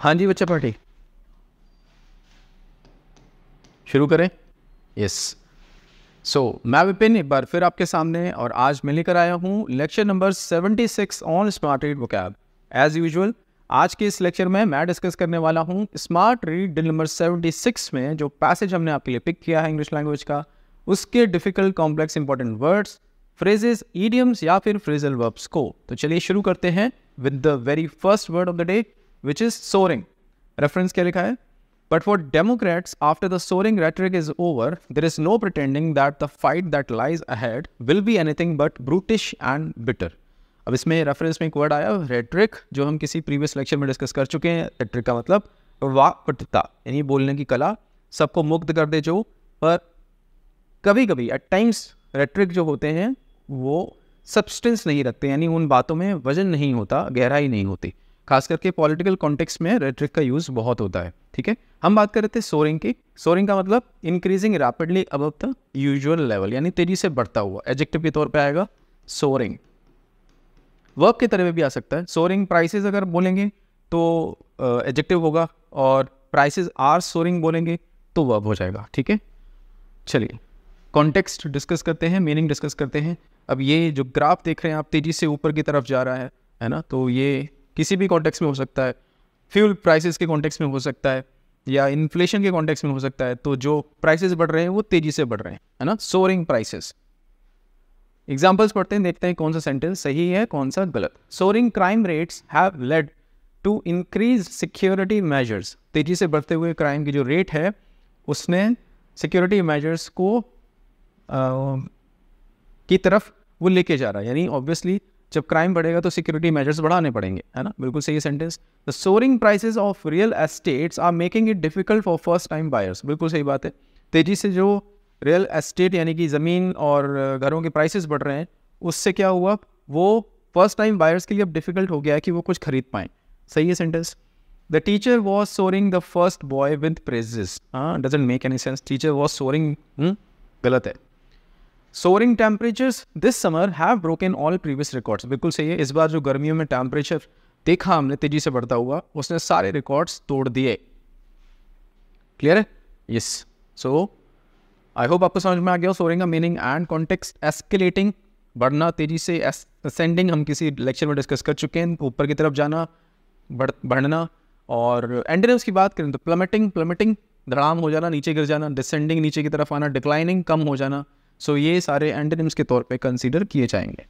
हाँ जी बच्चा पार्टी शुरू करें यस सो मैं विपिन एक बार फिर आपके सामने और आज मैं लेकर आया हूँ lecture number 76 on smart read vocab as usual आज के इस लेक्चर में मैं डिस्कस करने वाला हूँ स्मार्ट रीड डिल नंबर 76 में जो पैसेज हमने आपके लिए पिक किया है इंग्लिश लैंग्वेज का उसके difficult complex important words phrases idioms या फिर फ्रेजल वर्ब्स को तो चलिए शुरू करते हैं with the very first word of the day which is soaring reference क्या लिखा है but for Democrats after the soaring rhetoric is over there is no pretending that the fight that lies ahead will be anything but brutish and bitter अब इसमें reference में एक word आया rhetoric जो हम किसी प्रीवियस लेक्चर में discuss कर चुके हैं रेट्रिक का मतलब वाकपटता यानी बोलने की कला सबको मुक्त कर दे जो पर कभी कभी एट टाइम्स रेट्रिक जो होते हैं वो सब्सटेंस नहीं रखते यानी उन बातों में वजन नहीं होता गहराई नहीं होती खास करके पॉलिटिकल कॉन्टेक्स्ट में रेट्रिक का यूज़ बहुत होता है ठीक है हम बात कर रहे थे सोरिंग की सोरिंग का मतलब increasing rapidly above the usual level यानी तेजी से बढ़ता हुआ एजेक्टिव के तौर पर आएगा सोरिंग वर्ब के तरह भी आ सकता है सोरिंग प्राइसेस अगर बोलेंगे तो एजेक्टिव uh, होगा और प्राइसेस आर सोरिंग बोलेंगे तो वर्ब हो जाएगा ठीक है चलिए कॉन्टेक्स्ट डिस्कस करते हैं मीनिंग डिस्कस करते हैं अब ये जो ग्राफ देख रहे हैं आप तेज़ी से ऊपर की तरफ जा रहा है है ना तो ये किसी भी कॉन्टेक्स में हो सकता है फ्यूल प्राइसेस के कॉन्टेक्स में हो सकता है या इन्फ्लेशन के कॉन्टेक्स में हो सकता है तो जो प्राइसेस बढ़ रहे हैं वो तेज़ी से बढ़ रहे हैं है ना सोरिंग प्राइसेस एग्जाम्पल्स पढ़ते हैं देखते हैं कौन सा सेंटेंस सही है कौन सा गलत soaring crime rates have led to increase security measures तेज़ी से बढ़ते हुए क्राइम की जो रेट है उसने सिक्योरिटी मेजर्स को आ, की तरफ वो लेके जा रहा है यानी ऑब्वियसली जब क्राइम बढ़ेगा तो सिक्योरिटी मेजर्स बढ़ाने पड़ेंगे है ना बिल्कुल सही sentence the soaring prices of real estates are making it difficult for first time buyers बिल्कुल सही बात है तेज़ी से जो रियल एस्टेट यानी कि ज़मीन और घरों के प्राइसेस बढ़ रहे हैं उससे क्या हुआ वो फर्स्ट टाइम बायर्स के लिए अब डिफ़िकल्ट हो गया है कि वो कुछ खरीद पाएँ सही है sentence the teacher was soaring the first boy with praises हाँ doesn't make any sense teacher was soaring गलत है soaring temperatures this summer have broken all previous records बिल्कुल सही है इस बार जो गर्मियों में टेम्परेचर देखा हमने तेजी से बढ़ता हुआ उसने सारे रिकॉर्ड्स तोड़ दिए क्लियर है यस सो आई होप आपको समझ में आ गया सोरिंग का मीनिंग एंड कॉन्टेक्स्ट एस्केलेटिंग बढ़ना तेजी से असेंडिंग हम किसी लेक्चर में डिस्कस कर चुके हैं ऊपर की तरफ जाना बढ़ बढ़ना और एंडरेंस की बात करें तो प्लमेटिंग प्लमेटिंग धड़ाम हो जाना नीचे गिर जाना डिसेंडिंग नीचे की तरफ आना डिक्लाइनिंग कम हो जाना सो ये सारे एंटनिम्स के तौर पे कंसीडर किए जाएंगे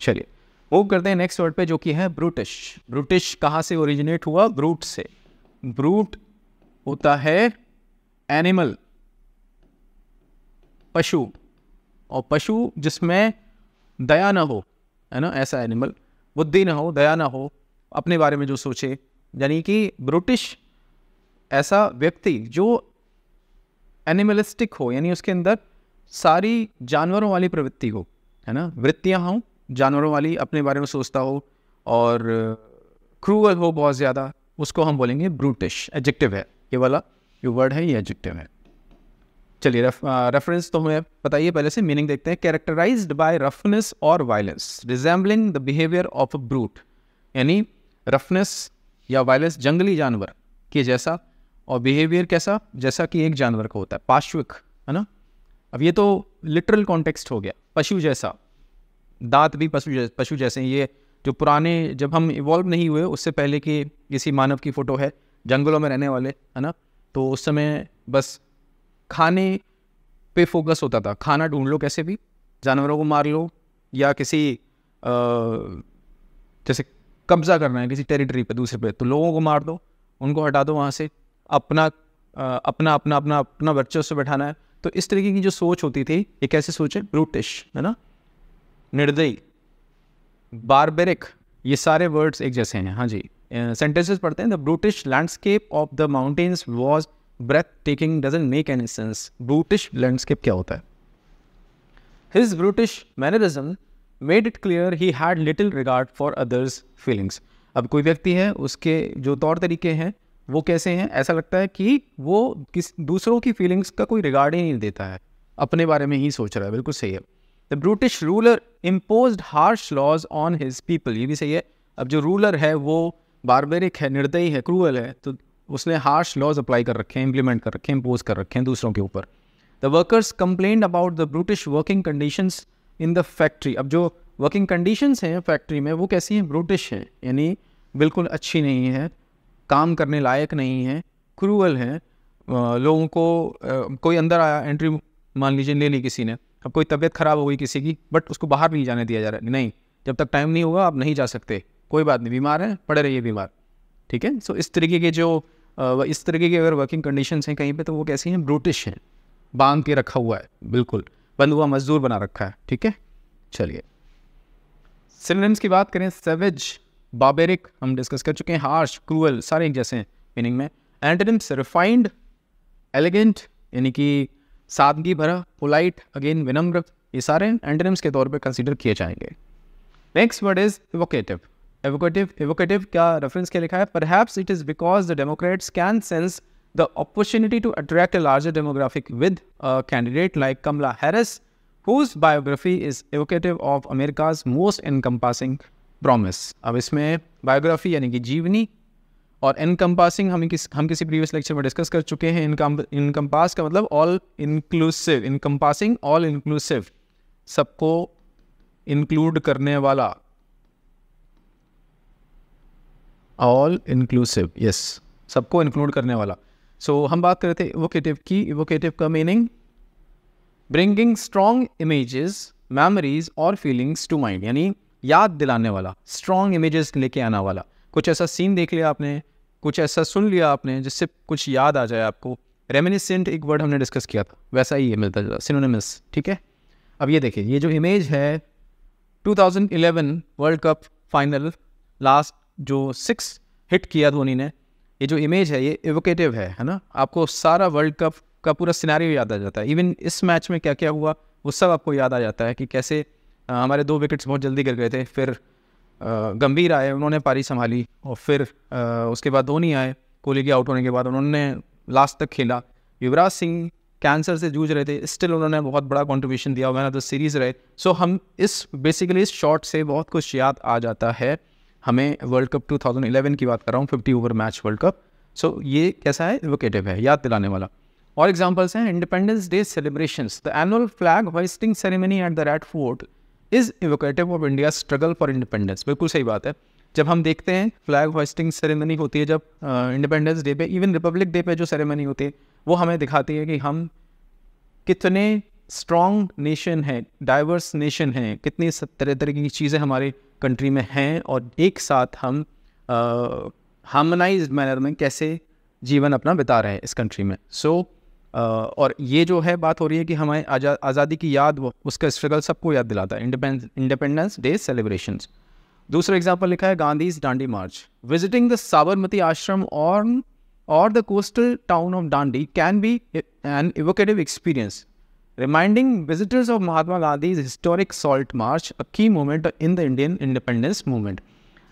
चलिए वो करते हैं नेक्स्ट वर्ड पे जो कि है ब्रूटिश ब्रूटिश कहाँ से ओरिजिनेट हुआ ब्रूट से ब्रूट होता है एनिमल पशु और पशु जिसमें दया ना हो है ना ऐसा एनिमल बुद्धि ना हो दया ना हो अपने बारे में जो सोचे यानी कि ब्रिटिश ऐसा व्यक्ति जो एनिमलिस्टिक हो यानी उसके अंदर सारी जानवरों वाली प्रवृत्ति हो है ना वृत्तियाँ हों जानवरों वाली अपने बारे में सोचता हो और क्रूअल हो बहुत ज़्यादा उसको हम बोलेंगे ब्रूटिश एडजेक्टिव है ये वाला जो वर्ड है ये एडजेक्टिव है चलिए रेफ, रेफरेंस तो हमें बताइए पहले से मीनिंग देखते हैं कैरेक्टराइज बाय रफनेस और violence resembling the behaviour of a brute यानी रफनेस या वायलेंस जंगली जानवर के जैसा और बिहेवियर कैसा जैसा कि एक जानवर का होता है पार्श्विक है ना अब ये तो लिटरल कॉन्टेक्स्ट हो गया पशु जैसा दांत भी पशु जैसे पशु जैसे ये जो पुराने जब हम इवॉल्व नहीं हुए उससे पहले कि किसी मानव की फ़ोटो है जंगलों में रहने वाले है ना तो उस समय बस खाने पे फोकस होता था खाना ढूंढ लो कैसे भी जानवरों को मार लो या किसी आ, जैसे कब्जा करना है किसी टेरिटरी पे दूसरे पे तो लोगों को मार दो उनको हटा दो वहाँ से अपना आ, अपना अपना अपना अपना वर्चस्व बैठाना है तो इस तरीके की जो सोच होती थी ये कैसे सोच है ब्रूटिश है ना निर्दयी बारबेरिक ये सारे वर्ड्स एक जैसे हैं हाँ जी सेंटेंसेस uh, पढ़ते हैं the brutish landscape of the mountains was breathtaking doesn't make any sense brutish landscape क्या होता है his brutish mannerism made it clear he had little regard for others feelings अब कोई व्यक्ति है उसके जो तौर तरीके हैं वो कैसे हैं ऐसा लगता है कि वो किस दूसरों की फीलिंग्स का कोई रिगार्ड ही नहीं देता है अपने बारे में ही सोच रहा है बिल्कुल सही है the brutish ruler impose harsh laws on his people ये भी सही है अब जो रूलर है वो बारबेरिक है निर्दयी है क्रूअल है तो उसने हार्श लॉज अप्लाई कर रखे हैं इम्प्लीमेंट कर रखे हैं इम्पोज कर रखे हैं दूसरों के ऊपर the workers complain about the brutish working condition in the factory अब जो वर्किंग कंडीशंस हैं फैक्ट्री में वो कैसी हैं ब्रूटिश हैं यानी बिल्कुल अच्छी नहीं है काम करने लायक नहीं है क्रूअल हैं लोगों को कोई अंदर आया एंट्री मान लीजिए ले ली किसी ने अब कोई तबीयत ख़राब हो गई किसी की बट उसको बाहर नहीं जाने दिया जा रहा है नहीं जब तक टाइम नहीं होगा आप नहीं जा सकते कोई बात नहीं बीमार है पड़े रहिए बीमार ठीक है सो इस तरीके के जो इस तरीके की अगर वर्किंग कंडीशन हैं कहीं पर तो वो कैसी हैं ब्रूटिश हैं बांध के रखा हुआ है बिल्कुल बंद हुआ मजदूर बना रखा है ठीक है चलिए सिलेंस की बात करें सेवेज बाबेरिक हम डिस्कस कर चुके हैं हार्श क्रूअल सारे एक जैसे हैं मीनिंग में एंटनिम्स रिफाइंड एलिगेंट यानी कि सादगी भरा पोलाइट अगेन विनम्र ये सारे एंटनिम्स के तौर पे कंसीडर किए जाएंगे next word is evocative evocative evocative क्या रेफरेंस क्या लिखा है perhaps it is because the Democrats can sense the opportunity to attract a larger demographic with candidate like Kamala Harris whose biography is evocative of America's most encompassing promise अब इसमें biography यानी कि जीवनी और encompassing हम किस हम किसी प्रीवियस लेक्चर में डिस्कस कर चुके हैं इनकम इनकम्पास का मतलब all inclusive encompassing all inclusive सबको इंक्लूड करने वाला ऑल इंक्लूसिव यस सबको इंक्लूड करने वाला सो so, हम बात कर रहे थे इवोकेटिव की इवोकेटिव का meaning bringing strong images memories और फीलिंग्स टू माइंड यानी याद दिलाने वाला स्ट्रॉन्ग इमेजेस लेके आना वाला कुछ ऐसा सीन देख लिया आपने कुछ ऐसा सुन लिया आपने जिससे कुछ याद आ जाए आपको रेमिनिसेंट एक वर्ड हमने डिस्कस किया था वैसा ही है मिलता जुला सिनोनिमस ठीक है अब ये देखिए ये जो इमेज है 2011 वर्ल्ड कप फाइनल लास्ट जो सिक्स हिट किया धोनी ने ये जो इमेज है ये इवोकेटिव है है ना आपको सारा वर्ल्ड कप का पूरा सिनारी याद आ जाता है इवन इस मैच में क्या क्या हुआ वो सब आपको याद आ जाता है कि कैसे हमारे दो विकेट्स बहुत जल्दी गिर गए थे फिर गंभीर आए उन्होंने पारी संभाली और फिर उसके बाद धोनी आए कोहली के आउट होने के बाद उन्होंने लास्ट तक खेला युवराज सिंह कैंसर से जूझ रहे थे स्टिल उन्होंने बहुत बड़ा कॉन्ट्रीब्यूशन दिया मैन ऑफ द सीरीज़ रहे सो हम इस बेसिकली इस शॉट से बहुत कुछ याद आ जाता है हमें वर्ल्ड कप 2011 की बात कर रहा हूँ fifty over match world cup so ये कैसा है एडवोकेटिव है याद दिलाने वाला और एग्जाम्पल्स हैं Independence Day celebration the annual flag hoisting ceremony at the Red Fort is evocative of India struggle for independence बिल्कुल सही बात है जब हम देखते हैं फ्लैग होस्टिंग सेरेमनी होती है जब इंडिपेंडेंस डे पे इवन रिपब्लिक डे पे जो सेरेमनी होती है वो हमें दिखाती है कि हम कितने स्ट्रॉन्ग नेशन हैं डाइवर्स नेशन हैं कितनी तरह तरह की चीज़ें हमारे कंट्री में हैं और एक साथ हम हार्मोनाइज मैनर में कैसे जीवन अपना बिता रहे हैं इस कंट्री में सो so, और ये जो है बात हो रही है कि हमें आज़ा आज़ादी की याद वो उसका स्ट्रगल सबको याद दिलाता है इंडिपेंडेंस डे सेलिब्रेशन दूसरा एग्जाम्पल लिखा है Gandhi's Dandi march visiting the Sabarmati ashram और और the coastal town of Dandi can be an evocative experience reminding visitors of Mahatma Gandhi historic salt march a key moment in the Indian independence movement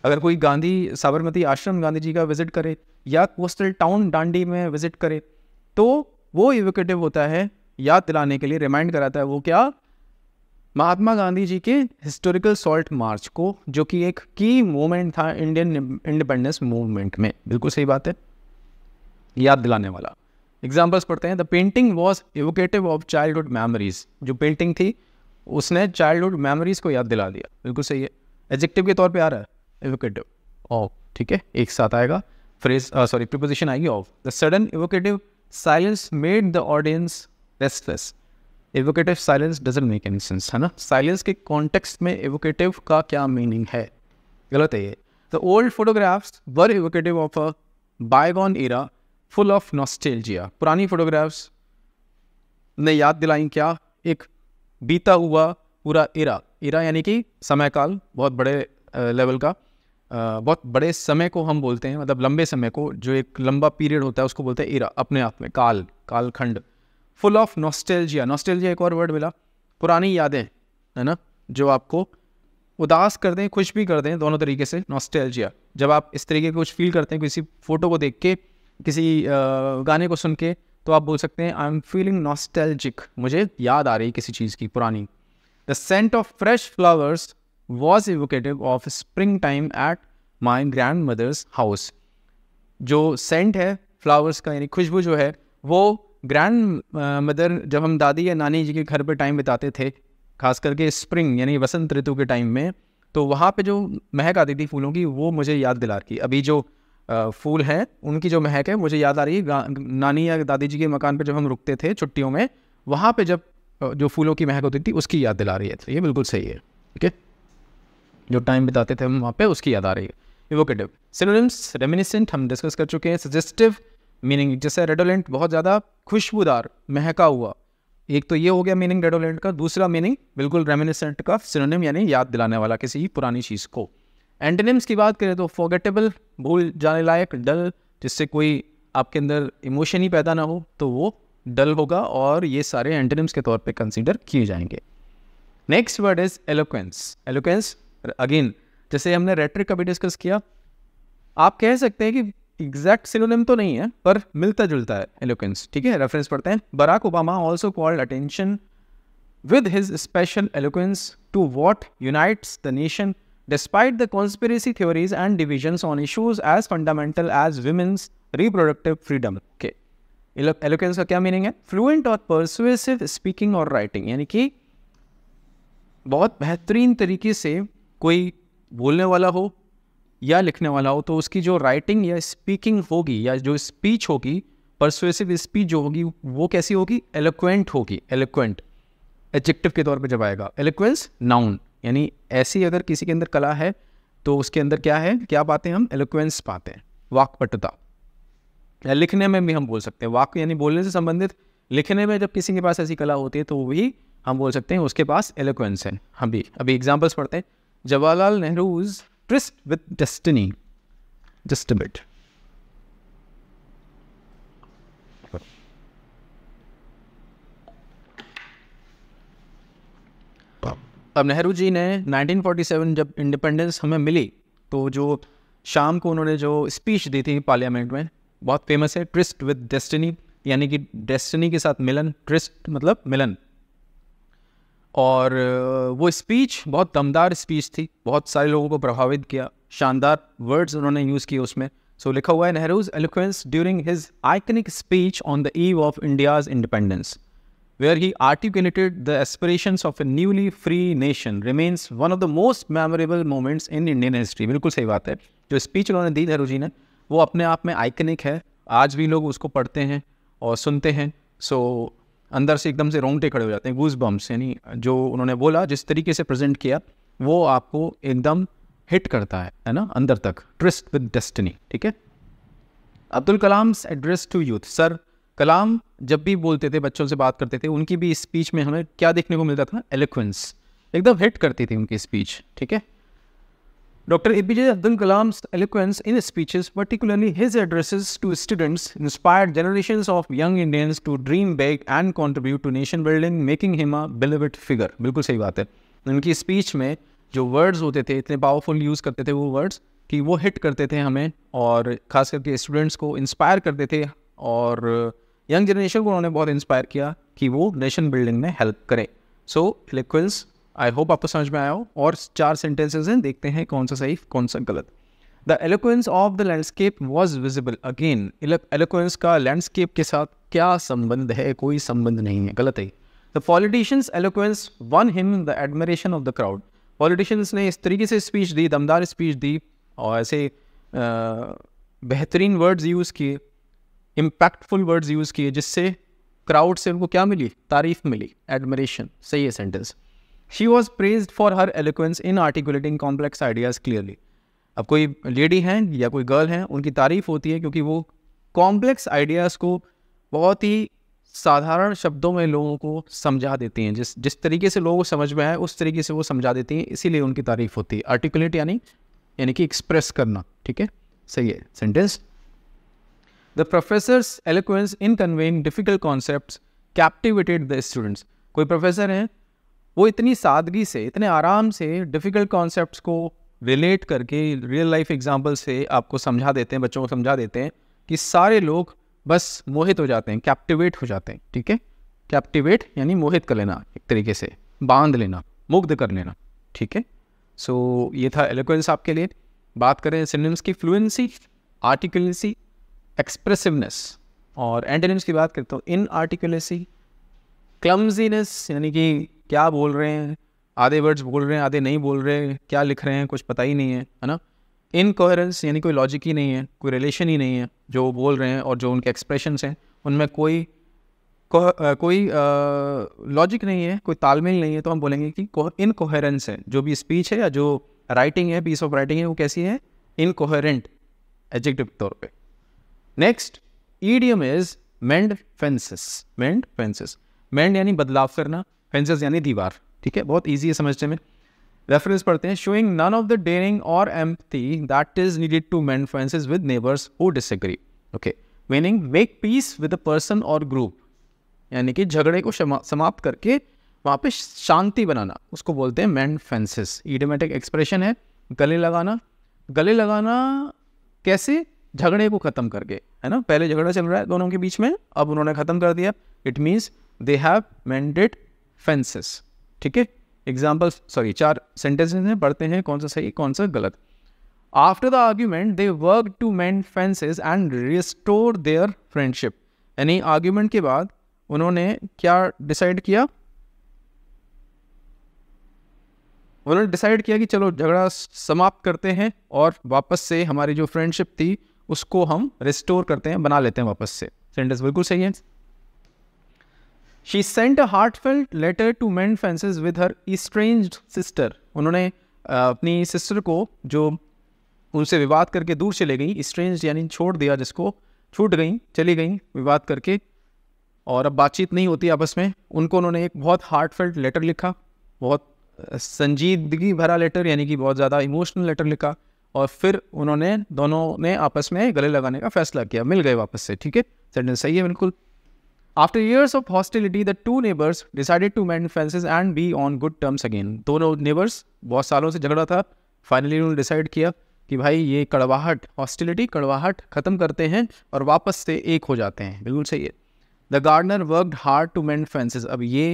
अगर कोई गांधी साबरमती आश्रम गांधी जी का विजिट करे या कोस्टल टाउन डांडी में विजिट करे तो वो इवोकेटिव होता है याद दिलाने के लिए रिमाइंड कराता है वो क्या महात्मा गांधी जी के हिस्टोरिकल सॉल्ट मार्च को जो कि एक की मोमेंट था इंडियन इंडिपेंडेंस मूवमेंट में बिल्कुल सही बात है याद दिलाने वाला एग्जाम्पल्स पढ़ते हैं the painting was evocative of childhood memories जो पेंटिंग थी उसने चाइल्ड हुड मेमोरीज को याद दिला दिया बिल्कुल सही है एजेक्टिव के तौर पे आ रहा है एवोकेटिव ऑफ oh, ठीक है एक साथ आएगा फ्रेज सॉरी प्रिपोजिशन आएगी of the sudden evocative silence made the audience restless evocative silence doesn't make any sense है ना साइलेंस के कॉन्टेक्स्ट में एवोकेटिव का क्या मीनिंग है गलत है ये the old photographs were evocative of a bygone era full of nostalgia पुरानी फोटोग्राफ्स ने याद दिलाई क्या एक बीता हुआ पूरा इरा इरा यानी कि समय काल बहुत बड़े लेवल का बहुत बड़े समय को हम बोलते हैं मतलब लंबे समय को जो एक लंबा पीरियड होता है उसको बोलते हैं इरा अपने आप में काल कालखंड फुल ऑफ नॉस्टेलजिया नॉस्टेलजिया एक और वर्ड मिला पुरानी यादें है ना जो आपको उदास कर दें खुश भी कर दें दोनों तरीके से नॉस्टेलजिया जब आप इस तरीके कुछ फील करते हैं किसी फ़ोटो को देख के किसी गाने को सुन के तो आप बोल सकते हैं आई एम फीलिंग नॉस्टेलजिक मुझे याद आ रही किसी चीज़ की पुरानी the scent of fresh flowers was evocative of springtime at my grandmother's house जो सेंट है फ्लावर्स का यानी खुशबू जो है वो ग्रैंड मदर जब हम दादी या नानी जी के घर पर टाइम बिताते थे खास करके स्प्रिंग यानी वसंत ऋतु के टाइम में तो वहाँ पे जो महक आती थी फूलों की वो मुझे याद दिला रही अभी जो फूल हैं उनकी जो महक है मुझे याद आ रही है नानी या दादी जी के मकान पर जब हम रुकते थे छुट्टियों में वहाँ पर जब जो फूलों की महक होती थी उसकी याद दिला रही है तो ये बिल्कुल सही है ठीक है जो टाइम बिताते थे हम वहाँ पे उसकी याद आ रही है इवोकेटिव सिनोनिम्स रेमिनिसेंट हम डिस्कस कर चुके हैं सजेस्टिव मीनिंग जैसे रेडोलेंट बहुत ज़्यादा खुशबूदार महका हुआ एक तो ये हो गया मीनिंग रेडोलेंट का दूसरा मीनिंग बिल्कुल रेमिनिसेंट का सिनोनिम यानी याद दिलाने वाला किसी ही पुरानी चीज़ को एंटेनिम्स की बात करें तो फॉगेटेबल भूल जाने लायक डल जिससे कोई आपके अंदर इमोशन ही पैदा ना हो तो वो डल होगा और ये सारे एंटेनिम्स के तौर पे कंसीडर किए जाएंगे next word is eloquence eloquence again जैसे हमने रेट्रिक का भी डिस्कस किया आप कह सकते हैं कि एग्जैक्ट सिनोनिम तो नहीं है पर मिलता जुलता है एलोक्वेंस ठीक है रेफरेंस पढ़ते हैं Barack Obama also called attention with his special eloquence to what unites the nation despite the conspiracy theories and division on issues as fundamental as women's reproductive freedom के एलोकेंस का क्या meaning है fluent और persuasive speaking और writing यानी कि बहुत बेहतरीन तरीके से कोई बोलने वाला हो या लिखने वाला हो तो उसकी जो राइटिंग या स्पीकिंग होगी या जो स्पीच होगी परसुएसिव स्पीच जो होगी वो कैसी होगी एलोक्वेंट होगी एलोक्वेंट एडजेक्टिव के तौर पे जब आएगा एलोक्वेंस नाउन यानी ऐसी अगर किसी के अंदर कला है तो उसके अंदर क्या है क्या पाते हैं हम एलोक्वेंस पाते हैं वाकपटुता या लिखने में भी हम बोल सकते हैं वाक यानी बोलने से संबंधित लिखने में जब किसी के पास ऐसी कला होती है तो भी हम बोल सकते हैं उसके पास एलोक्वेंस है हम भी अभी एग्जाम्पल्स पढ़ते हैं Jawaharlal Nehru is tryst with Just just bit अब नेहरू जी ने 1947 जब इंडिपेंडेंस हमें मिली तो जो शाम को उन्होंने जो स्पीच दी थी पार्लियामेंट में बहुत फेमस है ट्रिस्ट विद डेस्टिनी यानी कि डेस्टिनी के साथ मिलन ट्रिस्ट मतलब मिलन और वो स्पीच बहुत दमदार स्पीच थी बहुत सारे लोगों को प्रभावित किया शानदार वर्ड्स उन्होंने यूज़ किए उसमें सो so, लिखा हुआ है Nehru's eloquence during his iconic speech on the eve of India's independence where he articulated the aspiration of a newly free nation remains one of the most memorable moments in Indian history बिल्कुल सही बात है जो speech उन्होंने दी नेहरू जी ने वो अपने आप में आइकनिक है आज भी लोग उसको पढ़ते हैं और सुनते हैं सो अंदर से एकदम से रोंगटे खड़े हो जाते हैं गूज बम्स यानी जो उन्होंने बोला जिस तरीके से प्रेजेंट किया वो आपको एकदम हिट करता है है ना अंदर तक ट्रिस्ट विद डेस्टिनी ठीक है Abdul Kalam's address to youth sir Kalam जब भी बोलते थे बच्चों से बात करते थे उनकी भी स्पीच में हमें क्या देखने को मिलता था एलिक्वेंस एकदम हिट करती थी उनकी स्पीच ठीक है Dr. APJ Abdul Kalam's eloquence in his speeches, particularly his addresses to students, inspired generations of young Indians to dream big and contribute to nation building, making him a beloved figure. बिल्कुल सही बात है उनकी speech में जो words होते थे इतने पावरफुल यूज़ करते थे वो वर्ड्स कि वो हिट करते थे हमें और ख़ास करके स्टूडेंट्स को इंस्पायर करते थे और यंग जनरेशन को उन्होंने बहुत इंस्पायर किया कि वो नेशन बिल्डिंग में हेल्प करें सो so, इलेक्वेंस आई होप आपको समझ में आया हो और चार सेंटेंसेज हैं देखते हैं कौन सा सही कौन सा गलत the eloquence of the landscape was visible again eloquence का लैंडस्केप के साथ क्या संबंध है कोई संबंध नहीं है गलत है the politicians eloquence won him the admiration of the crowd politicians ने इस तरीके से स्पीच दी दमदार स्पीच दी और ऐसे बेहतरीन वर्ड्स यूज़ किए इम्पैक्टफुल वर्ड्स यूज़ किए जिससे क्राउड से उनको क्या मिली तारीफ मिली एडमरेशन सही है sentence she was praise for her eloquence in articulating complex ideas clearly अब कोई लेडी हैं या कोई गर्ल हैं उनकी तारीफ होती है क्योंकि वो कॉम्प्लेक्स आइडियाज़ को बहुत ही साधारण शब्दों में लोगों को समझा देती हैं जिस जिस तरीके से लोगों को समझ में आए उस तरीके से वो समझा देती हैं इसीलिए उनकी तारीफ होती है आर्टिकुलेट यानी यानी कि एक्सप्रेस करना ठीक है सही है sentence the professor eloquence in conveying difficult concept captivated the students कोई प्रोफेसर हैं वो इतनी सादगी से इतने आराम से डिफ़िकल्ट कॉन्सेप्ट को रिलेट करके रियल लाइफ एग्जाम्पल से आपको समझा देते हैं बच्चों को समझा देते हैं कि सारे लोग बस मोहित हो जाते हैं कैप्टिवेट हो जाते हैं ठीक है कैप्टिवेट यानी मोहित कर लेना एक तरीके से बांध लेना मुग्ध कर लेना ठीक है सो so, ये था एलोक्वेंस आपके लिए बात करें सिनेम्स की फ्लुएंसी आर्टिकुलेसी एक्सप्रेसिवनेस और एंटेनिम्स की बात करता हूँ इन आर्टिकुलेसी क्लम्जीनेस यानी कि क्या बोल रहे हैं आधे वर्ड्स बोल रहे हैं आधे नहीं बोल रहे हैं क्या लिख रहे हैं कुछ पता ही नहीं है है ना इनकोहरेंस यानी कोई लॉजिक ही नहीं है कोई रिलेशन ही नहीं है जो वो बोल रहे हैं और जो उनके एक्सप्रेशन हैं उनमें कोई को, आ, कोई लॉजिक नहीं है कोई तालमेल नहीं है तो हम बोलेंगे कि इनकोहरेंस है जो भी स्पीच है या जो राइटिंग है पीस ऑफ राइटिंग है वो कैसी है इनकोहरेंट एजेक्टिव तौर पे next idiom is mend fences mend fences mend यानी बदलाव करना फेंसेज यानी दीवार ठीक है बहुत ईजी है समझने में रेफरेंस पढ़ते हैं showing none of the daring और empathy that is needed to mend fences with neighbours who disagree okay meaning make peace with a person और ग्रुप यानी कि झगड़े को समाप्त करके वापस शांति बनाना उसको बोलते हैं मैन फेंसेस ईडोमेटिक एक्सप्रेशन है गले लगाना गले लगाना कैसे झगड़े को ख़त्म करके है ना पहले झगड़ा चल रहा है दोनों के बीच में अब उन्होंने ख़त्म कर दिया it means they have mended fences ठीक है एग्जाम्पल सॉरी चार सेंटेंसेज में पढ़ते हैं कौन सा सही कौन सा गलत after the argument they work to mend fences and restore their friendship यानी आर्ग्यूमेंट के बाद उन्होंने क्या डिसाइड किया उन्होंने डिसाइड किया कि चलो झगड़ा समाप्त करते हैं और वापस से हमारी जो फ्रेंडशिप थी उसको हम रिस्टोर करते हैं बना लेते हैं वापस से सेंटेंस बिल्कुल सही है she sent a heartfelt letter to mend fences with her estranged sister उन्होंने अपनी सिस्टर को जो उनसे विवाद करके दूर चले गई स्ट्रेंज यानी छोड़ दिया जिसको छूट गई चली गई विवाद करके और अब बातचीत नहीं होती आपस में उनको उन्होंने एक बहुत हार्टफेल्ट लेटर लिखा बहुत संजीदगी भरा लेटर यानी कि बहुत ज़्यादा इमोशनल लेटर लिखा और फिर उन्होंने दोनों ने आपस में गले लगाने का फैसला किया मिल गए वापस से ठीक है सेंटेंस सही है बिल्कुल after years of hostility the two neighbours decided to mend fences and be on good terms again दोनों नेबर्स बहुत सालों से झगड़ा था फाइनली उन्होंने डिसाइड किया कि भाई ये कड़वाहट हॉस्टिलिटी कड़वाहट ख़त्म करते हैं और वापस से एक हो जाते हैं बिल्कुल सही है the gardener worked hard to mend fences अब ये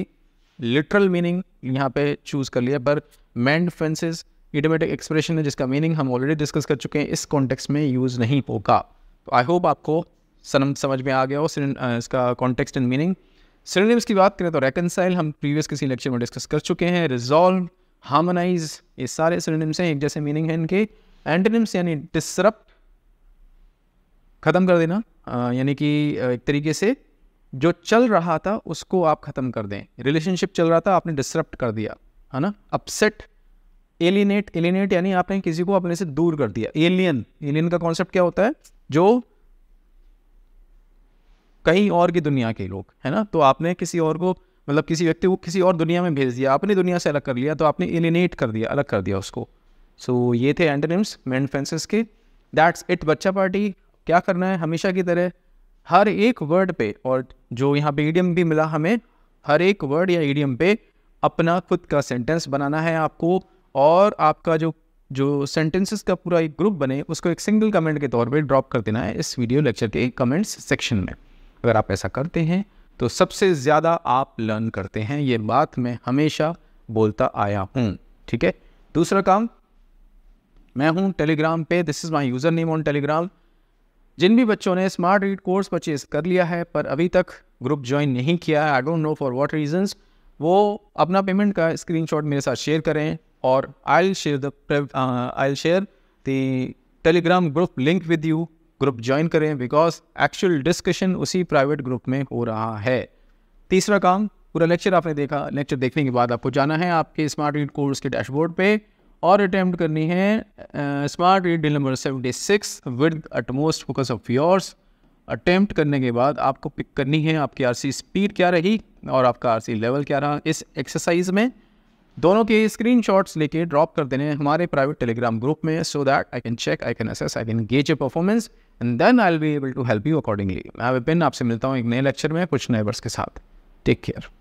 लिटरल मीनिंग यहाँ पे चूज़ कर लिया पर मैंड फेंसेज इटोमेटिक एक्सप्रेशन है जिसका मीनिंग हम ऑलरेडी डिस्कस कर चुके हैं इस कॉन्टेक्स में यूज़ नहीं होगा तो आई होप आपको सनम समझ में आ गया हो इसका कॉन्टेक्स्ट एंड मीनिंग सिनोनिम्स की बात करें तो रेकनसाइल हम प्रीवियस किसी लेक्चर में डिस्कस कर चुके हैं रिजॉल्व हार्मोनाइज ये सारे सिनोनिम्स हैं एक जैसे मीनिंग है इनके एंटोनिम्स यानी डिसरप्ट ख़त्म कर देना यानी कि एक तरीके से जो चल रहा था उसको आप ख़त्म कर दें रिलेशनशिप चल रहा था आपने डिसरप्ट कर दिया है ना अपसेट एलिनेट एलिनेट यानी आपने किसी को अपने से दूर कर दिया एलियन एलियन का कॉन्सेप्ट क्या होता है जो कहीं और की दुनिया के लोग है ना तो आपने किसी और को मतलब किसी व्यक्ति को किसी और दुनिया में भेज दिया अपनी दुनिया से अलग कर लिया तो आपने एलिनेट कर दिया अलग कर दिया उसको सो so, ये थे एंटनिम्स मैं फेंसिस के दैट्स इट बच्चा पार्टी क्या करना है हमेशा की तरह हर एक वर्ड पे और जो यहाँ पे ईडियम भी मिला हमें हर एक वर्ड या ईडियम पे अपना खुद का सेंटेंस बनाना है आपको और आपका जो जो सेंटेंसेस का पूरा एक ग्रुप बने उसको एक सिंगल कमेंट के तौर पे ड्रॉप कर देना है इस वीडियो लेक्चर के कमेंट्स सेक्शन में अगर आप ऐसा करते हैं तो सबसे ज़्यादा आप लर्न करते हैं ये बात मैं हमेशा बोलता आया हूँ ठीक है दूसरा काम मैं हूँ टेलीग्राम पे this is my username on Telegram जिन भी बच्चों ने स्मार्ट रीड कोर्स परचेज कर लिया है पर अभी तक ग्रुप ज्वाइन नहीं किया है I don't know for what reasons वो अपना पेमेंट का स्क्रीनशॉट मेरे साथ शेयर करें और I share the I share the Telegram group link with you group join करें बिकॉज एक्चुअल डिस्कशन उसी प्राइवेट ग्रुप में हो रहा है तीसरा काम पूरा लेक्चर आपने देखा लेक्चर देखने के बाद आपको जाना है आपके स्मार्ट रीड कोर्स के डैशबोर्ड पे और अटैम्प्ट करनी है smart read deal number seventy six with utmost focus of yours attempt करने के बाद आपको पिक करनी है आपकी आरसी स्पीड क्या रही और आपका आरसी लेवल क्या रहा इस एक्सरसाइज में दोनों के स्क्रीन शॉट्स लेके ड्रॉप कर देने हमारे प्राइवेट टेलीग्राम ग्रुप में so that I can check I can assess I can gauge a performance and then I be able to help you accordingly मैं विपिन आपसे मिलता हूँ एक नए लेक्चर में कुछ नए वर्स के साथ टेक केयर